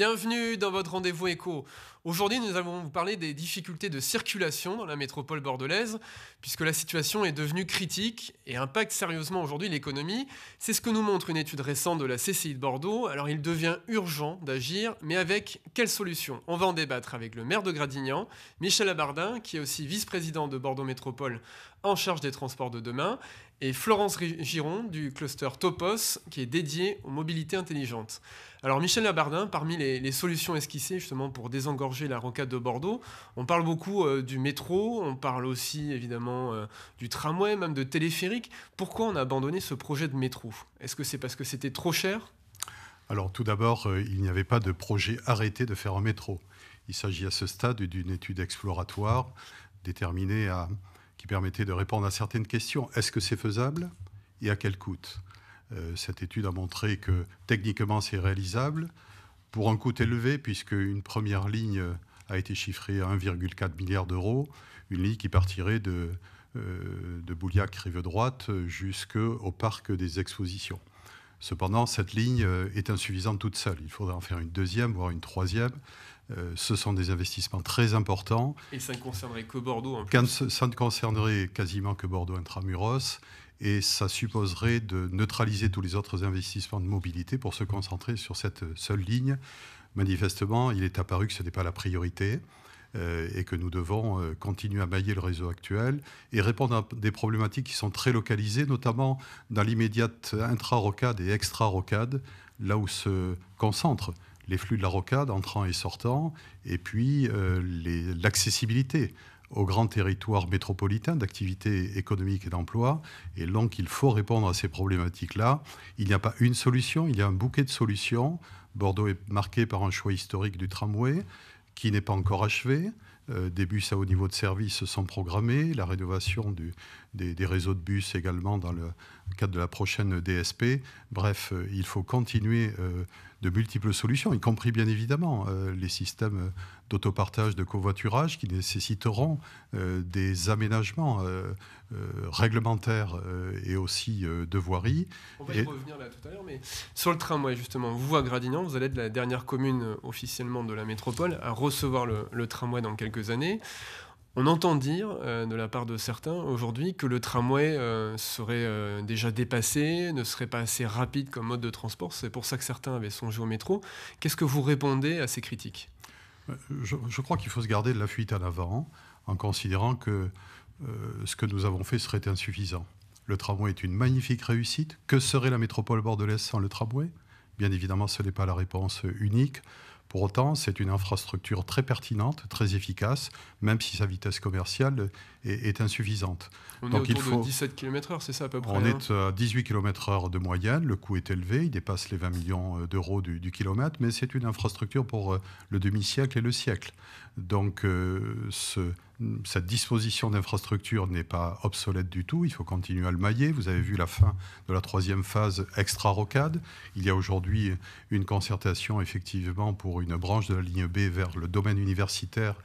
Bienvenue dans votre rendez-vous éco. Aujourd'hui, nous allons vous parler des difficultés de circulation dans la métropole bordelaise, puisque la situation est devenue critique et impacte sérieusement aujourd'hui l'économie. C'est ce que nous montre une étude récente de la CCI de Bordeaux. Alors, il devient urgent d'agir, mais avec quelle solution On va en débattre avec le maire de Gradignan, Michel Abardin, qui est aussi vice-président de Bordeaux Métropole en charge des transports de demain, et Florence Giron du cluster Topos, qui est dédié aux mobilités intelligentes. Alors Michel Labardin, parmi les, solutions esquissées justement pour désengorger la rocade de Bordeaux, on parle beaucoup euh, du métro, on parle aussi évidemment euh, du tramway, même de téléphérique. Pourquoi on a abandonné ce projet de métro Est-ce que c'est parce que c'était trop cher Alors tout d'abord, euh, il n'y avait pas de projet arrêté de faire un métro. Il s'agit à ce stade d'une étude exploratoire déterminée à qui permettait de répondre à certaines questions. Est-ce que c'est faisable et à quel coût euh, Cette étude a montré que techniquement c'est réalisable pour un coût élevé puisque une première ligne a été chiffrée à 1,4 milliard d'euros, une ligne qui partirait de, euh, de Bouliac rive droite jusqu'au parc des expositions. Cependant, cette ligne euh, est insuffisante toute seule. Il faudrait en faire une deuxième, voire une troisième. Euh, ce sont des investissements très importants. Et ça ne concernerait que Bordeaux Ça ne concernerait quasiment que Bordeaux intramuros. Et ça supposerait de neutraliser tous les autres investissements de mobilité pour se concentrer sur cette seule ligne. Manifestement, il est apparu que ce n'est pas la priorité. Euh, et que nous devons euh, continuer à mailler le réseau actuel et répondre à des problématiques qui sont très localisées, notamment dans l'immédiate intra-rocade et extra-rocade, là où se concentrent les flux de la rocade entrant et sortant, et puis euh, l'accessibilité au grand territoire métropolitain d'activité économique et d'emploi. Et donc, il faut répondre à ces problématiques-là. Il n'y a pas une solution, il y a un bouquet de solutions. Bordeaux est marqué par un choix historique du tramway qui n'est pas encore achevé. Euh, des bus à haut niveau de service sont programmés, la rénovation des, réseaux de bus également dans le cadre de la prochaine DSP. Bref, euh, il faut continuer euh, de multiples solutions, y compris bien évidemment les systèmes d'autopartage, de covoiturage qui nécessiteront euh, des aménagements euh, euh, réglementaires et aussi de voirie. On va y revenir là tout à l'heure, mais sur le tramway justement, vous à Gradignan, vous allez être la dernière commune officiellement de la métropole à recevoir le, tramway dans quelques années. On entend dire de la part de certains aujourd'hui que le tramway serait déjà dépassé, ne serait pas assez rapide comme mode de transport. C'est pour ça que certains avaient songé au métro. Qu'est-ce que vous répondez à ces critiques euh, je, crois qu'il faut se garder de la fuite en avant en considérant que euh, ce que nous avons fait serait insuffisant. Le tramway est une magnifique réussite. Que serait la métropole bordelaise sans le tramway Bien évidemment, ce n'est pas la réponse unique. Pour autant, c'est une infrastructure très pertinente, très efficace, même si sa vitesse commerciale est, insuffisante. On Donc est autour il faut... de 17 km/h, c'est ça à peu près On est hein à 18 km/h de moyenne, le coût est élevé, il dépasse les 20 millions euh, d'euros du, kilomètre, mais c'est une infrastructure pour euh, le demi-siècle et le siècle. Donc euh, ce cette disposition d'infrastructure n'est pas obsolète du tout. Il faut continuer à le mailler. Vous avez vu la fin de la troisième phase extra-rocade. Il y a aujourd'hui une concertation, effectivement, pour une branche de la ligne B vers le domaine universitaire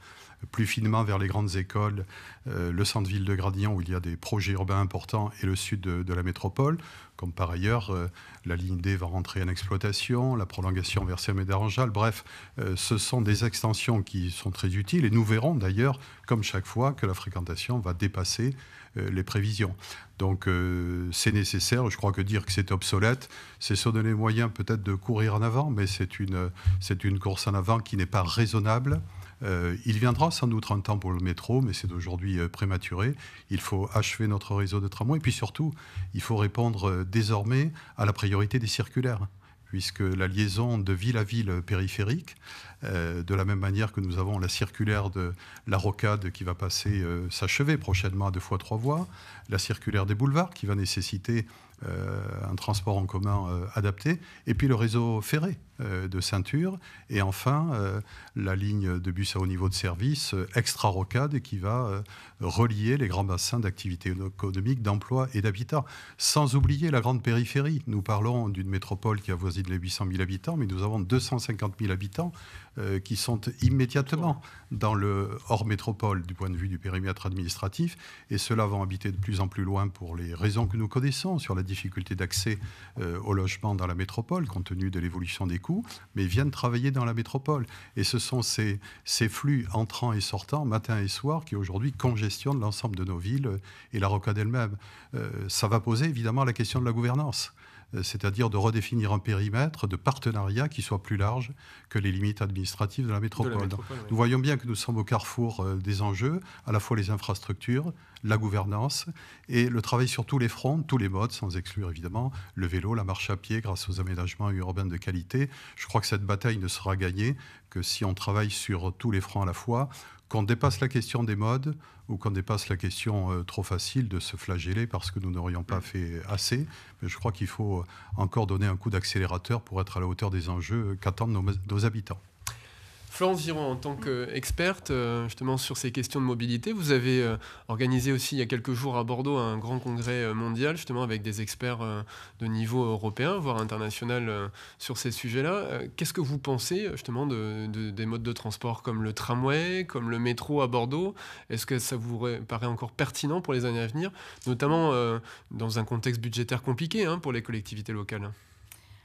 plus finement vers les grandes écoles, euh, le centre-ville de Gradillon, où il y a des projets urbains importants et le sud de, la métropole, comme par ailleurs euh, la ligne D va rentrer en exploitation, la prolongation vers saint médard Bref, euh, ce sont des extensions qui sont très utiles et nous verrons d'ailleurs, comme chaque fois, que la fréquentation va dépasser les prévisions. Donc c'est nécessaire. Je crois que dire que c'est obsolète, c'est se donner moyen peut-être de courir en avant, mais c'est une course en avant qui n'est pas raisonnable. Euh, il viendra sans doute un temps pour le métro, mais c'est d'aujourd'hui euh, prématuré. Il faut achever notre réseau de tramway. Et puis surtout, il faut répondre euh, désormais à la priorité des circulaires puisque la liaison de ville à ville périphérique, de la même manière que nous avons la circulaire de la rocade qui va passer s'achever prochainement à deux fois trois voies, la circulaire des boulevards qui va nécessiter euh, un transport en commun euh, adapté, et puis le réseau ferré euh, de ceinture, et enfin la ligne de bus à haut niveau de service extra-rocade qui va relier les grands bassins d'activité économique, d'emploi et d'habitat, sans oublier la grande périphérie. Nous parlons d'une métropole qui avoisine les 800 000 habitants, mais nous avons 250 000 habitants qui sont immédiatement dans le hors métropole du point de vue du périmètre administratif, et ceux-là vont habiter de plus en plus loin pour les raisons que nous connaissons sur la difficulté d'accès euh, au logement dans la métropole, compte tenu de l'évolution des coûts, mais viennent travailler dans la métropole. Et ce sont ces, flux entrants et sortants, matin et soir, qui aujourd'hui congestionnent l'ensemble de nos villes et la rocade elle-même. Euh, ça va poser évidemment la question de la gouvernance. Euh, c'est-à-dire de redéfinir un périmètre de partenariat qui soit plus large que les limites administratives de la métropole. Nous voyons bien que nous sommes au carrefour euh, des enjeux, à la fois les infrastructures, la gouvernance et le travail sur tous les fronts, tous les modes, sans exclure évidemment le vélo, la marche à pied, grâce aux aménagements urbains de qualité. Je crois que cette bataille ne sera gagnée que si on travaille sur tous les fronts à la fois, qu'on dépasse la question des modes ou qu'on dépasse la question euh, trop facile de se flageller parce que nous n'aurions pas mm. fait assez. Mais je crois qu'il faut encore donner un coup d'accélérateur pour être à la hauteur des enjeux qu'attendent nos habitants. Florence Giron, en tant qu'experte euh, justement sur ces questions de mobilité, vous avez euh, organisé aussi il y a quelques jours à Bordeaux un grand congrès euh, mondial justement avec des experts de niveau européen, voire international sur ces sujets-là. Qu'est-ce que vous pensez justement des modes de transport comme le tramway, comme le métro à Bordeaux Est-ce que ça vous paraît encore pertinent pour les années à venir, notamment dans un contexte budgétaire compliqué hein, pour les collectivités locales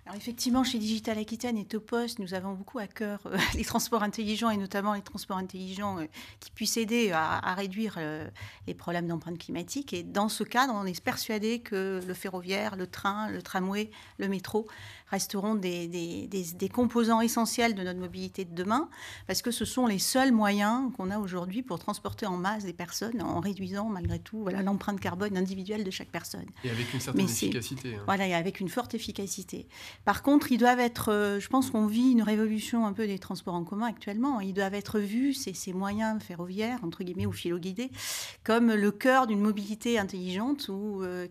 alors effectivement, chez Digital Aquitaine et Topos, nous avons beaucoup à cœur euh, les transports intelligents et notamment les transports intelligents euh, qui puissent aider à, réduire euh, les problèmes d'empreinte climatique. Et dans ce cadre, on est persuadé que le ferroviaire, le train, le tramway, le métro resteront des, des, des, composants essentiels de notre mobilité de demain, parce que ce sont les seuls moyens qu'on a aujourd'hui pour transporter en masse des personnes en réduisant malgré tout l'empreinte carbone individuelle de chaque personne. Et avec une certaine efficacité. Hein. Voilà, et avec une forte efficacité. Par contre, ils doivent être, euh, je pense qu'on vit une révolution un peu des transports en commun actuellement, ils doivent être vus, ces, ces moyens ferroviaires, entre guillemets, ou philo-guidés, comme le cœur d'une mobilité intelligente ou euh,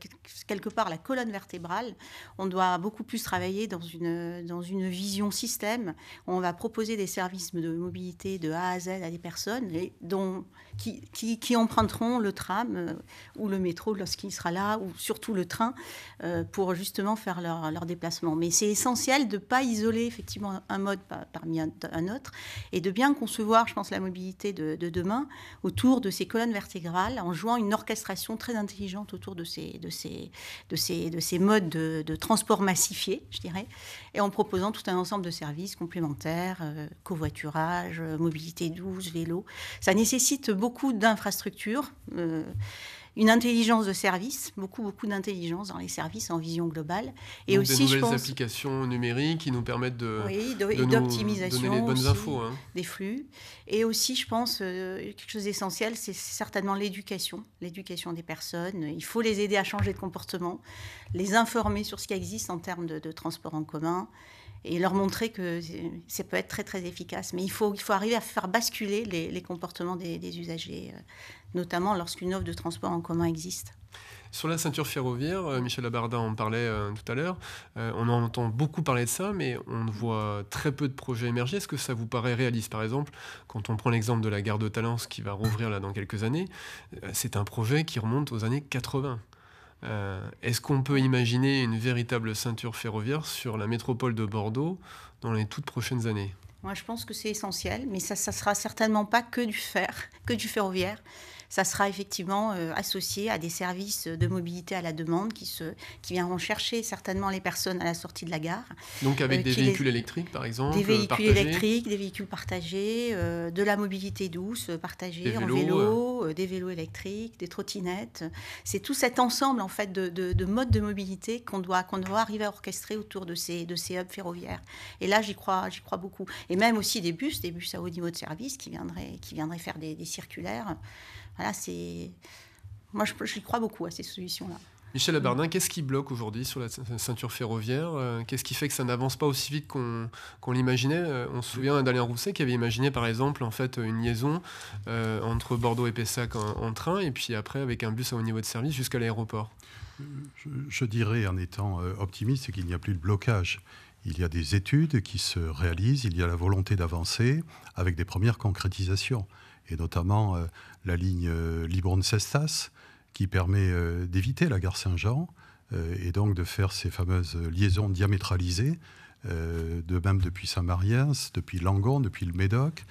quelque part la colonne vertébrale. On doit beaucoup plus travailler dans une, dans une vision système. On va proposer des services de mobilité de A à Z à des personnes dont, qui, qui, emprunteront le tram euh, ou le métro lorsqu'il sera là, ou surtout le train, euh, pour justement faire leur, leur déplacement. Mais c'est essentiel de ne pas isoler effectivement un mode parmi un, autre et de bien concevoir, je pense, la mobilité de, demain autour de ces colonnes vertébrales en jouant une orchestration très intelligente autour de ces, de ces, de ces, de ces modes de, de transport massifié, je dirais et en proposant tout un ensemble de services complémentaires, euh, covoiturage, euh, mobilité douce, vélo. Ça nécessite beaucoup d'infrastructures. Euh, une intelligence de service, beaucoup, beaucoup d'intelligence dans les services en vision globale. Et aussi, des nouvelles applications numériques qui nous permettent de, oui, d'optimisation, bonnes infos, hein. des flux. Et aussi, je pense, euh, quelque chose d'essentiel, c'est certainement l'éducation, l'éducation des personnes. Il faut les aider à changer de comportement, les informer sur ce qui existe en termes de, transport en commun et leur montrer que ça peut être très très efficace. Mais il faut, il faut arriver à faire basculer les, comportements des, des usagers euh, notamment lorsqu'une offre de transport en commun existe. Sur la ceinture ferroviaire, euh, Michel Labarda en parlait euh, tout à l'heure, euh, on entend beaucoup parler de ça, mais on voit très peu de projets émerger. Est-ce que ça vous paraît réaliste Par exemple, quand on prend l'exemple de la gare de Talence qui va rouvrir là dans quelques années, c'est un projet qui remonte aux années 80. Est-ce qu'on peut imaginer une véritable ceinture ferroviaire sur la métropole de Bordeaux dans les toutes prochaines années Moi, je pense que c'est essentiel, mais ça ne sera certainement pas que du fer, que du ferroviaire ça sera effectivement euh, associé à des services de mobilité à la demande qui, se, qui viendront chercher certainement les personnes à la sortie de la gare. Donc avec euh, des véhicules électriques par exemple Des véhicules électriques, des véhicules partagés, euh, de la mobilité douce partagée en vélo, des vélos électriques, des trottinettes. C'est tout cet ensemble en fait de, de, modes de mobilité qu'on doit, qu'on doit arriver à orchestrer autour de ces, de ces hubs ferroviaires. Et là, j'y crois, j'y crois beaucoup. Et même aussi des bus, des bus à haut niveau de service qui viendraient, qui viendraient faire des, des circulaires. Moi, je, crois beaucoup à ces solutions-là. Michel Labardin, qu'est-ce qui bloque aujourd'hui sur la ceinture ferroviaire euh, Qu'est-ce qui fait que ça n'avance pas aussi vite qu'on l'imaginait euh, On se souvient d'Alain Rousset qui avait imaginé par exemple en fait une liaison euh, entre Bordeaux et Pessac en, train et puis après avec un bus à haut niveau de service jusqu'à l'aéroport. Je, je, dirais en étant optimiste qu'il n'y a plus de blocage. Il y a des études qui se réalisent, il y a la volonté d'avancer avec des premières concrétisations et notamment euh, la ligne euh, libron cestas qui permet euh, d'éviter la gare Saint-Jean et donc de faire ces fameuses liaisons diamétralisées, de même depuis Saint-Mariens, depuis Langon, depuis le Médoc.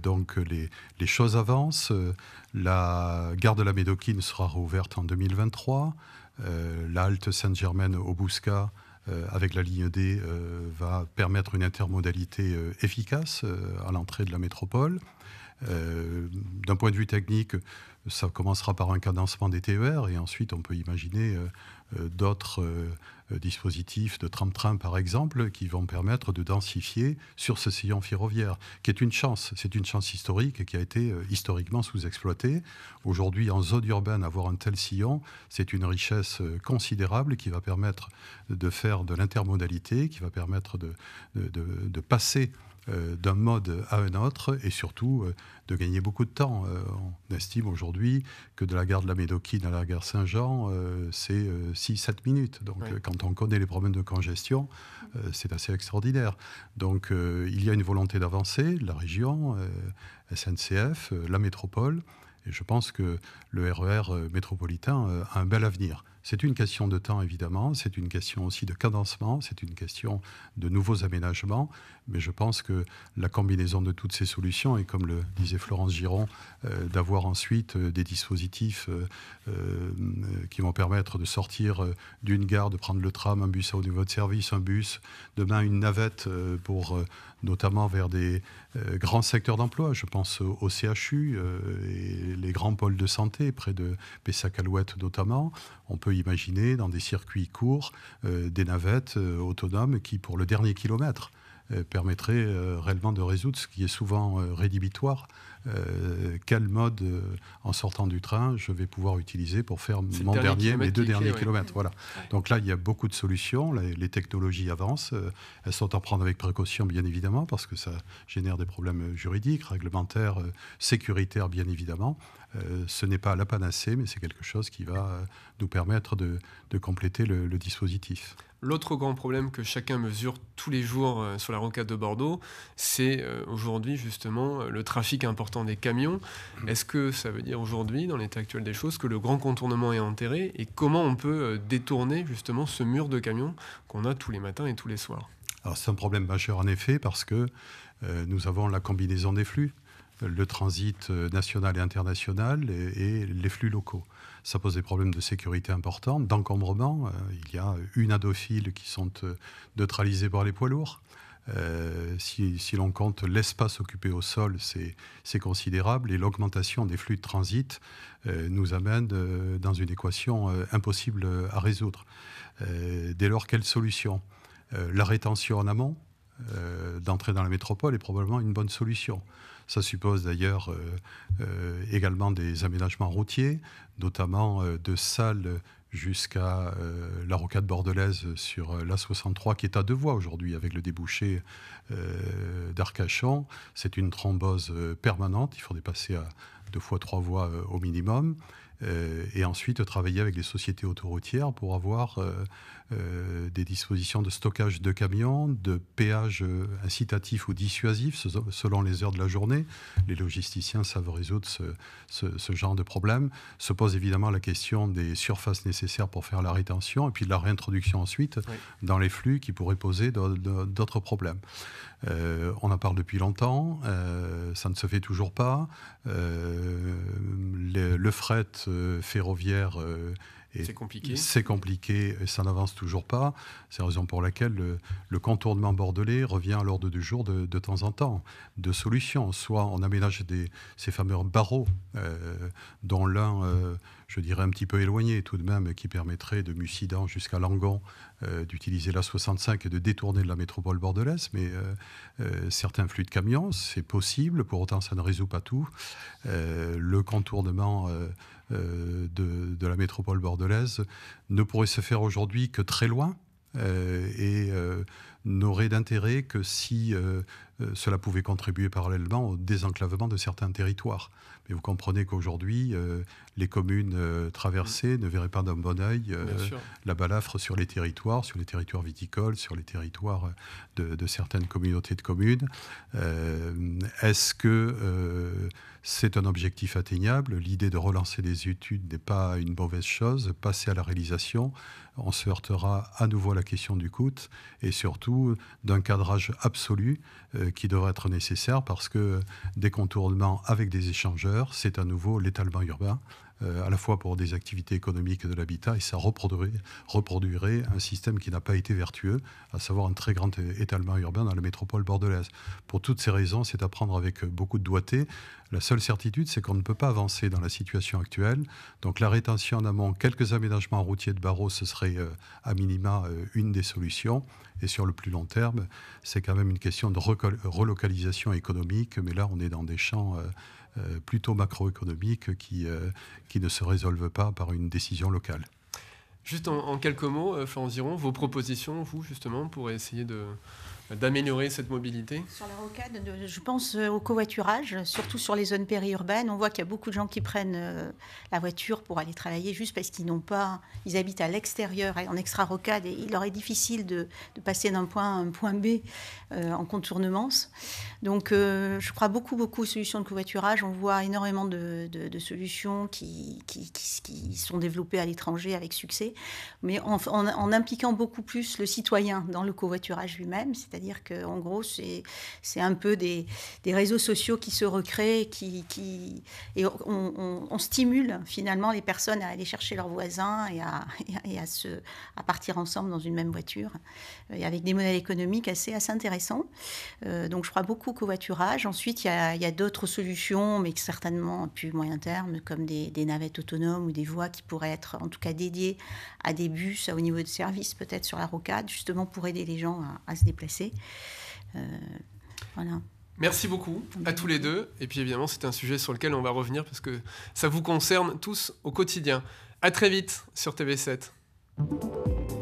donc les, choses avancent. La gare de la Médoquine sera rouverte en 2023. L'halte la halte Sainte-Germaine au avec la ligne D va permettre une intermodalité efficace à l'entrée de la métropole. Euh, d'un point de vue technique, ça commencera par un cadencement des TER et ensuite on peut imaginer euh, euh, d'autres euh, euh, dispositifs de tram-train, par exemple, qui vont permettre de densifier sur ce sillon ferroviaire, qui est une chance. C'est une chance historique qui a été historiquement sous-exploitée. Aujourd'hui, en zone urbaine, avoir un tel sillon, c'est une richesse considérable qui va permettre de faire de l'intermodalité, qui va permettre de, de, de passer d'un mode à un autre et surtout de gagner beaucoup de temps. On estime aujourd'hui que de la gare de la Médoquine à la gare Saint-Jean, c'est 6-7 minutes. Donc euh, quand on connaît les problèmes de congestion, euh, c'est assez extraordinaire. Donc euh, il y a une volonté d'avancer, la région, SNCF, la métropole. Et je pense que le RER e métropolitain a un bel avenir. C'est une question de temps, évidemment, c'est une question aussi de cadencement, c'est une question de nouveaux aménagements, mais je pense que la combinaison de toutes ces solutions, et comme le disait Florence Giron, euh, d'avoir ensuite euh, des dispositifs euh, qui vont permettre de sortir d'une gare, de prendre le tram, un bus à haut niveau de service, un bus, demain une navette pour notamment vers des grands secteurs d'emploi. Je pense au CHU et les grands pôles de santé près de Pessac-Alouette notamment. On peut imaginer dans des circuits courts euh, des navettes euh, autonomes qui, pour le dernier kilomètre, euh, permettrait euh, réellement de résoudre ce qui est souvent euh, rédhibitoire. quel mode, en sortant du train, je vais pouvoir utiliser pour faire mon dernier, mes deux derniers kilomètres. Voilà. Donc là, il y a beaucoup de solutions. Les, technologies avancent. Elles sont à prendre avec précaution, bien évidemment, parce que ça génère des problèmes juridiques, réglementaires, sécuritaires, bien évidemment. ce n'est pas la panacée, mais c'est quelque chose qui va nous permettre de, compléter le dispositif. L'autre grand problème que chacun mesure tous les jours euh, sur la rocade de Bordeaux, c'est euh, aujourd'hui justement euh, le trafic important des camions. Mm. Est-ce que ça veut dire aujourd'hui, dans l'état actuel des choses, que le grand contournement est enterré et comment on peut détourner justement ce mur de camions qu'on a tous les matins et tous les soirs Alors c'est un problème majeur en effet parce que nous avons la combinaison des flux le transit national et international et les flux locaux ça pose des problèmes de sécurité importants, d'encombrement. Euh, il y a une à deux files qui sont euh, neutralisées par les poids lourds. Euh, si, l'on compte l'espace occupé au sol, c'est considérable et l'augmentation des flux de transit nous amène dans une équation impossible à résoudre. dès lors, quelle solution La rétention en amont, euh, d'entrer dans la métropole est probablement une bonne solution. Ça suppose d'ailleurs euh, euh, également des aménagements routiers, notamment de salles jusqu'à la rocade bordelaise sur l'A63 qui est à deux voies aujourd'hui avec le débouché d'Arcachon. C'est une thrombose permanente. Il faudrait passer à, deux fois trois voies euh, au minimum, euh, et ensuite travailler avec les sociétés autoroutières pour avoir euh, des dispositions de stockage de camions, de péage incitatif ou dissuasif selon les heures de la journée. Les logisticiens savent résoudre ce, ce, genre de problème. Se pose évidemment la question des surfaces nécessaires pour faire la rétention et puis de la réintroduction ensuite dans les flux qui pourraient poser d'autres problèmes. on en parle depuis longtemps, ça ne se fait toujours pas. Euh, le, fret euh, ferroviaire euh, c'est compliqué. C'est compliqué ça n'avance toujours pas. C'est la raison pour laquelle le, contournement bordelais revient à l'ordre du jour de, de, temps en temps. de solutions. Soit on aménage des, ces fameux barreaux, euh, dont l'un, euh, je dirais, un petit peu éloigné tout de même, qui permettrait de Mucidan jusqu'à Langon euh, d'utiliser la 65 et de détourner de la métropole bordelaise. Mais certains flux de camions, c'est possible. Pour autant, ça ne résout pas tout. le contournement euh, de, la métropole bordelaise ne pourrait se faire aujourd'hui que très loin. Euh, et euh, n'aurait d'intérêt que si euh, euh, cela pouvait contribuer parallèlement au désenclavement de certains territoires. Mais vous comprenez qu'aujourd'hui, euh, les communes traversées mm. ne verraient pas d'un bon oeil la balafre sur les territoires, sur les territoires viticoles, sur les territoires de, de certaines communautés de communes. Est-ce que c'est un objectif atteignable L'idée de relancer des études n'est pas une mauvaise chose. Passer à la réalisation, on se heurtera à nouveau à la question du coût et surtout d'un cadrage absolu euh, qui devrait être nécessaire parce que euh, des contournements avec des échangeurs, c'est à nouveau l'étalement urbain euh, à la fois pour des activités économiques de l'habitat et ça reproduirait, reproduirait un système qui n'a pas été vertueux, à savoir un très grand étalement urbain dans la métropole bordelaise. Pour toutes ces raisons, c'est à prendre avec beaucoup de doigté. La seule certitude, c'est qu'on ne peut pas avancer dans la situation actuelle. Donc la rétention en amont, quelques aménagements routiers de barreaux, ce serait euh, à minima euh, une des solutions. Et sur le plus long terme, c'est quand même une question de relocalisation économique. Mais là, on est dans des champs... Euh, plutôt macroéconomiques qui, euh, qui ne se résolvent pas par une décision locale. Juste en, en quelques mots, euh, Florent Ziron, vos propositions, vous, justement, pour essayer de, d'améliorer cette mobilité Sur la rocade, je pense euh, au covoiturage, surtout sur les zones périurbaines. On voit qu'il y a beaucoup de gens qui prennent euh, la voiture pour aller travailler juste parce qu'ils n'ont pas, ils habitent à l'extérieur, hein, en extra-rocade, et il leur est difficile de, passer d'un point à un point B euh, en contournement. Donc je crois beaucoup, beaucoup aux solutions de covoiturage. On voit énormément de, solutions qui, qui, sont développées à l'étranger avec succès, mais en, impliquant beaucoup plus le citoyen dans le covoiturage lui-même, c'est-à-dire qu'en gros, c'est un peu des, réseaux sociaux qui se recréent, qui, qui et on, stimule finalement les personnes à aller chercher leurs voisins et à, et à, partir ensemble dans une même voiture, et euh, avec des modèles économiques assez, assez intéressants. Euh, donc je crois beaucoup au covoiturage. Ensuite, il y a, d'autres solutions, mais certainement plus moyen terme, comme des, navettes autonomes ou des voies qui pourraient être en tout cas dédiées à des bus, au niveau de service peut-être sur la rocade, justement pour aider les gens à se déplacer. Euh, Merci beaucoup à tous les deux. Et puis évidemment, c'est un sujet sur lequel on va revenir parce que ça vous concerne tous au quotidien. À très vite sur TV7.